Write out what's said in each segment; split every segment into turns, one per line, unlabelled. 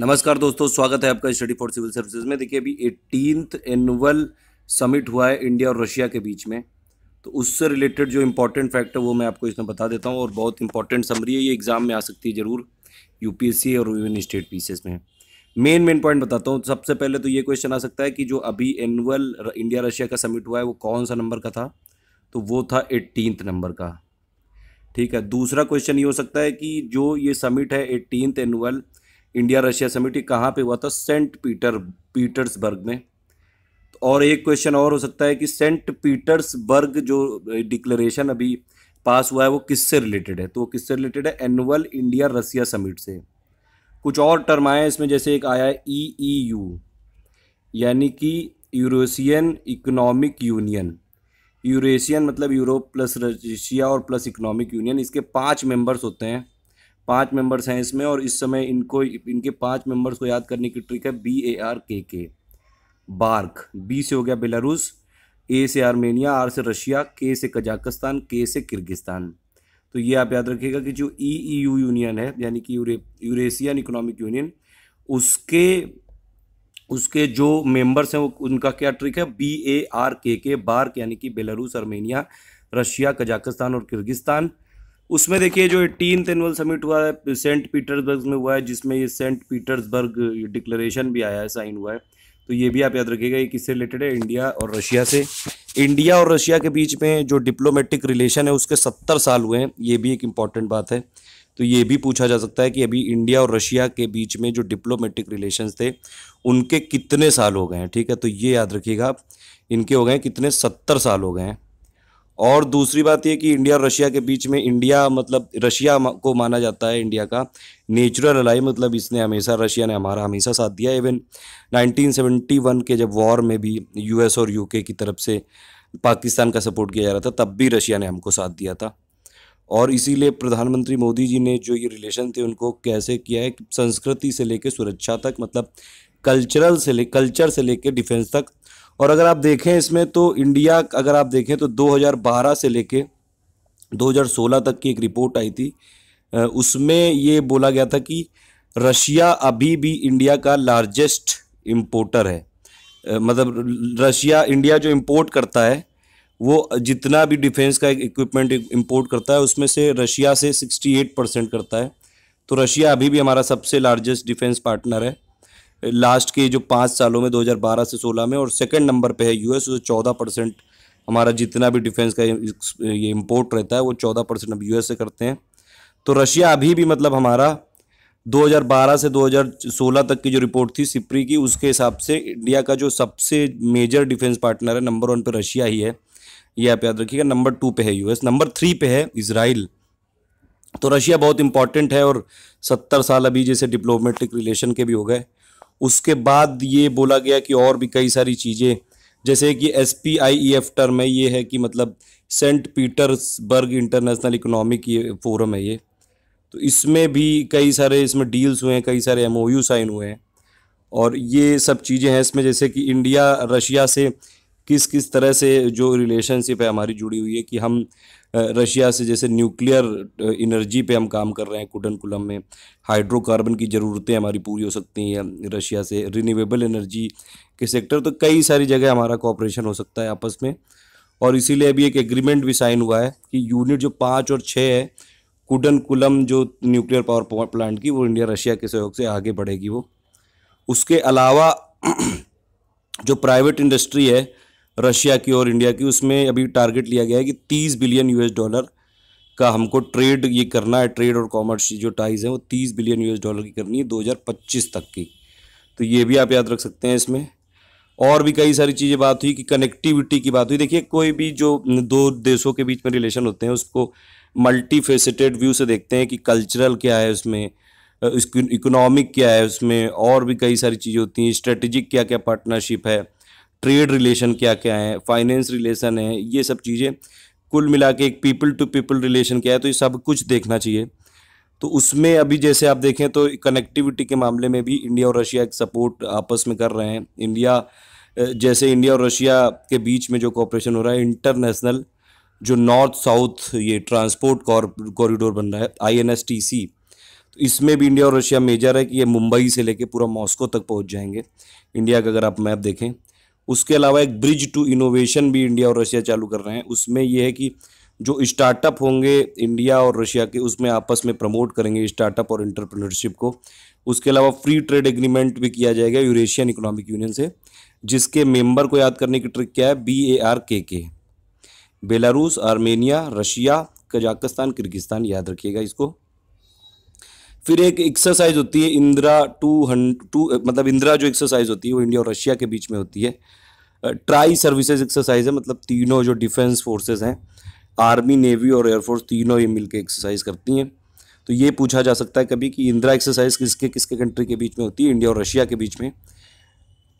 नमस्कार दोस्तों स्वागत है आपका स्टडी फॉर सिविल सर्विसेज में देखिए अभी एटीनथ एनुअल समिट हुआ है इंडिया और रशिया के बीच में तो उससे रिलेटेड जो इंपॉर्टेंट फैक्ट है वो मैं आपको इसमें बता देता हूँ और बहुत इंपॉर्टेंट समरी है ये एग्ज़ाम में आ सकती है ज़रूर यूपीएससी और यूनियन स्टेट पीसेस में मेन मेन पॉइंट बताता हूँ सबसे पहले तो ये क्वेश्चन आ सकता है कि जो अभी एनुअल इंडिया रशिया का समिट हुआ है वो कौन सा नंबर का था तो वो था एट्टीनथ नंबर का ठीक है दूसरा क्वेश्चन ये हो सकता है कि जो ये समिट है eighteenth annual India Russia summit ये कहाँ पे हुआ था सेंट पीटर पीटर्सबर्ग में और एक क्वेश्चन और हो सकता है कि सेंट पीटर्सबर्ग जो डिक्लेरेशन अभी पास हुआ है वो किससे रिलेटेड है तो वो किससे रिलेटेड है एनुअल इंडिया रसिया समिट से कुछ और टर्म आए इसमें जैसे एक आया है ई ई यू यानी कि यूरोसियन इकोनॉमिक यूनियन यूरेशियन मतलब यूरोप प्लस रशिया और प्लस इकोनॉमिक यूनियन इसके पांच मेंबर्स होते हैं पाँच मेंबर्स हैं इसमें और इस समय इनको इनके पाँच मेंबर्स को याद करने की ट्रिक है बी ए आर के के बार्क बी से हो गया बेलारूस ए से आर्मेनिया आर से रशिया के से कजाकिस्तान के से किर्गिस्तान तो ये आप याद रखिएगा कि जो ई ई यू यूनियन है यानी कि यूरे यूरेशियन इकोनॉमिक यूनियन उसके उसके जो मेंबर्स हैं वो उनका क्या ट्रिक है बी ए आर के के बार्क यानी कि बेलारूस आर्मेनिया रशिया कजाकिस्तान और किर्गिस्तान उसमें देखिए जो एटीन एनुअल समिट हुआ है सेंट पीटर्सबर्ग में हुआ है जिसमें ये सेंट पीटर्सबर्ग डिक्लेरेशन भी आया है साइन हुआ है तो ये भी आप याद रखिएगा ये किससे रिलेटेड है इंडिया और रशिया से इंडिया और रशिया के बीच में जो डिप्लोमेटिक रिलेशन है उसके सत्तर साल हुए हैं ये भी एक इम्पॉर्टेंट बात है तो ये भी पूछा जा सकता है कि अभी इंडिया और रशिया के बीच में जो डिप्लोमेटिक रिलेशन थे उनके कितने साल हो गए हैं ठीक है तो ये याद रखिएगा आप इनके हो गए कितने सत्तर साल हो गए हैं और दूसरी बात यह कि इंडिया और रशिया के बीच में इंडिया मतलब रशिया को माना जाता है इंडिया का नेचुरल अलाई मतलब इसने हमेशा रशिया ने हमारा हमेशा साथ दिया इवन 1971 के जब वॉर में भी यूएस और यूके की तरफ से पाकिस्तान का सपोर्ट किया जा रहा था तब भी रशिया ने हमको साथ दिया था और इसीलिए प्रधानमंत्री मोदी जी ने जो ये रिलेशन थे उनको कैसे किया है कि संस्कृति से लेकर सुरक्षा तक मतलब कल्चरल से ले कल्चर से लेकर डिफेंस तक और अगर आप देखें इसमें तो इंडिया अगर आप देखें तो 2012 से लेके 2016 तक की एक रिपोर्ट आई थी उसमें ये बोला गया था कि रशिया अभी भी इंडिया का लार्जेस्ट इम्पोर्टर है मतलब रशिया इंडिया जो इम्पोर्ट करता है वो जितना भी डिफेंस का इक्विपमेंट इम्पोर्ट करता है उसमें से रशिया से 68 परसेंट करता है तो रशिया अभी भी हमारा सबसे लार्जेस्ट डिफेंस पार्टनर है लास्ट के जो पाँच सालों में 2012 से 16 में और सेकंड नंबर पे है यूएस एस तो चौदह परसेंट हमारा जितना भी डिफेंस का ये इम्पोर्ट रहता है वो चौदह परसेंट हम यू से करते हैं तो रशिया अभी भी मतलब हमारा 2012 से 2016 तक की जो रिपोर्ट थी सिप्री की उसके हिसाब से इंडिया का जो सबसे मेजर डिफेंस पार्टनर है नंबर वन पर रशिया ही है ये आप याद रखिएगा नंबर टू पे है यूएस नंबर थ्री पे है इसराइल तो रशिया बहुत इंपॉर्टेंट है और सत्तर साल अभी जैसे डिप्लोमेटिक रिलेशन के भी हो गए उसके बाद ये बोला गया कि और भी कई सारी चीज़ें जैसे कि S P I E F term है ये है कि मतलब सेंट पीटर्सबर्ग इंटरनेशनल इकोनॉमिक ये फोरम है ये तो इसमें भी कई सारे इसमें डील्स हुए हैं कई सारे एम ओ यू साइन हुए हैं और ये सब चीज़ें हैं इसमें जैसे कि इंडिया रशिया से किस किस तरह से जो रिलेशनशिप है हमारी जुड़ी हुई है कि हम रशिया से जैसे न्यूक्लियर इनर्जी पे हम काम कर रहे हैं कुडनकुलम में हाइड्रोकार्बन की ज़रूरतें हमारी पूरी हो सकती हैं रशिया से रिन्यूएबल एनर्जी के सेक्टर तो कई सारी जगह हमारा कॉपरेशन हो सकता है आपस में और इसीलिए अभी एक एग्रीमेंट भी साइन हुआ है कि यूनिट जो पाँच और छः है कुडन कुलम जो न्यूक्लियर पावर प्लांट की वो इंडिया रशिया के सहयोग से आगे बढ़ेगी वो उसके अलावा जो प्राइवेट इंडस्ट्री है रशिया की और इंडिया की उसमें अभी टारगेट लिया गया है कि तीस बिलियन यूएस डॉलर का हमको ट्रेड ये करना है ट्रेड और कॉमर्स जो टाइज है वो तीस बिलियन यूएस डॉलर की करनी है 2025 तक की तो ये भी आप याद रख सकते हैं इसमें और भी कई सारी चीज़ें बात हुई कि कनेक्टिविटी की बात हुई देखिए कोई भी जो दो देशों के बीच में रिलेशन होते हैं उसको मल्टीफेसिटेड व्यू से देखते हैं कि कल्चरल क्या है उसमें इकोनॉमिक क्या है उसमें और भी कई सारी चीज़ें होती हैं स्ट्रेटजिक क्या क्या पार्टनरशिप है ट्रेड रिलेशन क्या क्या है फाइनेंस रिलेशन है ये सब चीज़ें कुल मिला के एक पीपल टू पीपल रिलेशन क्या है तो ये सब कुछ देखना चाहिए तो उसमें अभी जैसे आप देखें तो कनेक्टिविटी के मामले में भी इंडिया और रशिया एक सपोर्ट आपस में कर रहे हैं इंडिया जैसे इंडिया और रशिया के बीच में जो कॉपरेशन हो रहा है इंटरनेशनल जो नॉर्थ साउथ ये ट्रांसपोर्ट कॉरिडोर बन रहा है I N S T C तो इसमें भी इंडिया और रशिया मेजर है कि ये मुंबई से लेके पूरा मॉस्को तक पहुंच जाएंगे इंडिया का अगर आप मैप देखें उसके अलावा एक ब्रिज टू इनोवेशन भी इंडिया और रशिया चालू कर रहे हैं उसमें यह है कि जो स्टार्टअप होंगे इंडिया और रशिया के उसमें आपस में प्रमोट करेंगे स्टार्टअप और इंटरप्रेन्योरशिप को उसके अलावा फ्री ट्रेड एग्रीमेंट भी किया जाएगा यूरेशियन इकोनॉमिक यूनियन से जिसके मेंबर को याद करने की ट्रिक क्या है बी ए R K K Belarus Armenia Russia Kazakhstan Kyrgyzstan याद रखिएगा इसको फिर एक एक्सरसाइज होती है इंदिरा टू टू मतलब इंदिरा जो एक्सरसाइज होती है वो इंडिया और रशिया के बीच में होती है ट्राई सर्विसेज एक्सरसाइज है मतलब तीनों जो डिफेंस फोर्सेज हैं आर्मी नेवी और एयरफोर्स तीनों ये मिलकर एक्सरसाइज करती हैं तो ये पूछा जा सकता है कभी कि इंदिरा एक्सरसाइज किसके किसके कंट्री के बीच में होती है इंडिया और रशिया के बीच में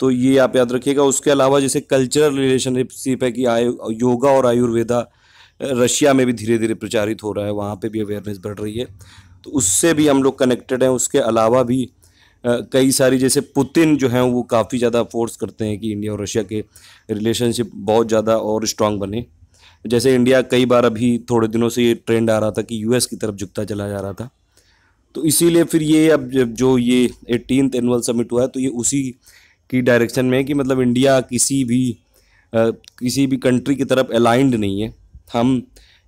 तो ये आप याद रखिएगा उसके अलावा जैसे कल्चरल रिलेशनशिप है कि आयु योगा और आयुर्वेदा रशिया में भी धीरे धीरे प्रचारित हो रहा है वहाँ पे भी अवेयरनेस बढ़ रही है तो उससे भी हम लोग कनेक्टेड हैं उसके अलावा भी कई सारी जैसे पुतिन जो हैं वो काफ़ी ज़्यादा फोर्स करते हैं कि इंडिया और रशिया के रिलेशनशिप बहुत ज़्यादा और स्ट्रांग बने जैसे इंडिया कई बार अभी थोड़े दिनों से ये ट्रेंड आ रहा था कि यूएस की तरफ झुकता चला जा रहा था तो इसीलिए फिर ये अब जो ये एटीन एनुअल समिट हुआ है तो ये उसी की डायरेक्शन में है कि मतलब इंडिया किसी भी आ, किसी भी कंट्री की तरफ अलाइंड नहीं है हम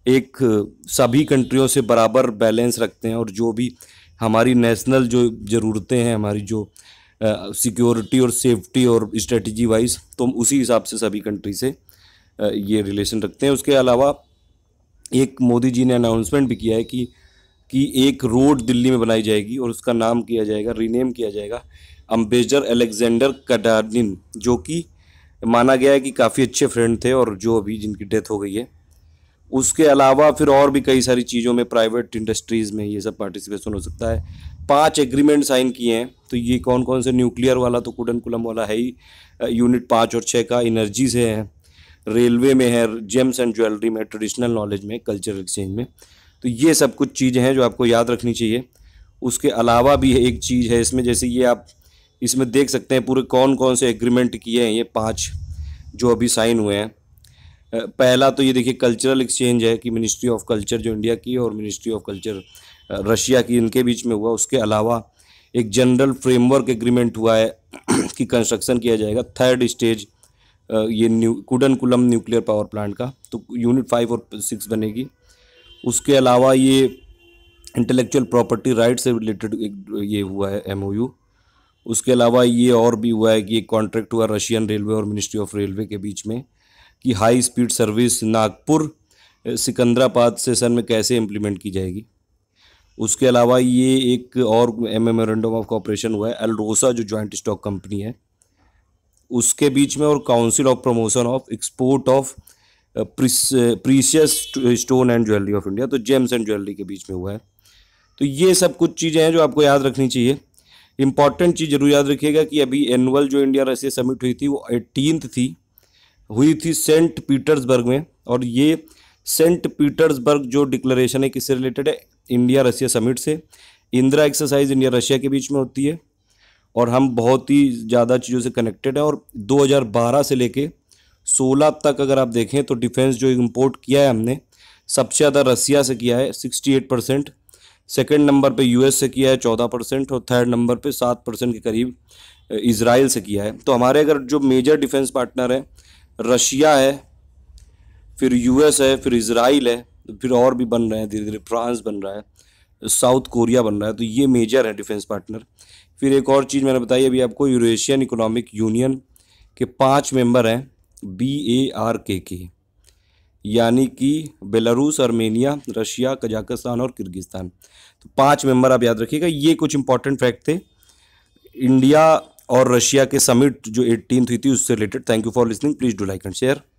एक सभी कंट्रियों से बराबर बैलेंस रखते हैं और जो भी हमारी नेशनल जो ज़रूरतें हैं हमारी जो सिक्योरिटी और सेफ्टी और स्ट्रेटजी वाइज तो हम उसी हिसाब से सभी कंट्री से आ, ये रिलेशन रखते हैं उसके अलावा एक मोदी जी ने अनाउंसमेंट भी किया है कि कि एक रोड दिल्ली में बनाई जाएगी और उसका नाम किया जाएगा रीनेम किया जाएगा अम्बेजर अलेक्जेंडर कडारिन जो कि माना गया है कि काफ़ी अच्छे फ्रेंड थे और जो अभी जिनकी डेथ हो गई है उसके अलावा फिर और भी कई सारी चीज़ों में प्राइवेट इंडस्ट्रीज़ में ये सब पार्टिसिपेशन हो सकता है पांच एग्रीमेंट साइन किए हैं तो ये कौन कौन से न्यूक्लियर वाला तो कुडन कुलम वाला है ही यूनिट पाँच और छः का इनर्जी से है रेलवे में है जेम्स एंड ज्वेलरी में ट्रेडिशनल नॉलेज में कल्चरल एक्सचेंज में तो ये सब कुछ चीज़ें हैं जो आपको याद रखनी चाहिए उसके अलावा भी एक चीज़ है इसमें जैसे ये आप इसमें देख सकते हैं पूरे कौन कौन से एग्रीमेंट किए हैं ये पाँच जो अभी साइन हुए हैं पहला तो ये देखिए कल्चरल एक्सचेंज है कि मिनिस्ट्री ऑफ कल्चर जो इंडिया की और मिनिस्ट्री ऑफ कल्चर रशिया की इनके बीच में हुआ उसके अलावा एक जनरल फ्रेमवर्क एग्रीमेंट हुआ है कि कंस्ट्रक्शन किया जाएगा थर्ड स्टेज ये new Kudankulam nuclear power plant का तो यूनिट फाइव और सिक्स बनेगी उसके अलावा ये इंटेलेक्चुअल प्रॉपर्टी राइट से रिलेटेड एक ये हुआ है एम उसके अलावा ये और भी हुआ है कि एक कॉन्ट्रैक्ट हुआ रशियन रेलवे और मिनिस्ट्री ऑफ रेलवे के बीच में कि high speed service Nagpur Secunderabad section में कैसे इम्प्लीमेंट की जाएगी उसके अलावा ये एक और मेमोरेंडम ऑफ कॉपरेशन हुआ है अलरोसा जो जॉइंट स्टॉक कंपनी है उसके बीच में और council of promotion of export of precious stone and jewellery of India तो जेम्स एंड ज्वेलरी के बीच में हुआ है तो ये सब कुछ चीज़ें हैं जो आपको याद रखनी चाहिए इंपॉर्टेंट चीज़ जरूर याद रखिएगा कि अभी एनुअल जो इंडिया रशिया समिट हुई थी वो एटीनथ थी हुई थी सेंट पीटर्सबर्ग में और ये सेंट पीटर्सबर्ग जो डिक्लेरेशन है किससे रिलेटेड है इंडिया रशिया समिट से इंदिरा एक्सरसाइज इंडिया रशिया के बीच में होती है और हम बहुत ही ज़्यादा चीज़ों से कनेक्टेड हैं और 2012 से लेके 16 तक अगर आप देखें तो डिफेंस जो इम्पोर्ट किया है हमने सबसे ज़्यादा रसिया से किया है सिक्सटी परसेंट सेकेंड नंबर पर यू से किया है चौदह परसेंट और थर्ड नंबर पर सात परसेंट के करीब इसराइल से किया है तो हमारे अगर जो मेजर डिफेंस पार्टनर हैं रशिया है फिर यूएस है फिर इसराइल है तो फिर और भी बन रहे हैं धीरे धीरे फ्रांस बन रहा है साउथ कोरिया बन रहा है तो ये मेजर है डिफेंस पार्टनर फिर एक और चीज़ मैंने बताई अभी आपको यूरेशियन इकोनॉमिक यूनियन के पांच मेंबर हैं बी ए आर के के यानी कि बेलारूस आर्मेनिया रशिया कजाकिस्तान और किर्गिस्तान तो पांच मेंबर आप याद रखिएगा ये कुछ इंपॉर्टेंट फैक्ट थे इंडिया और रशिया के समिट जो एटीन हुई थी उससे related thank you for listening please do like and share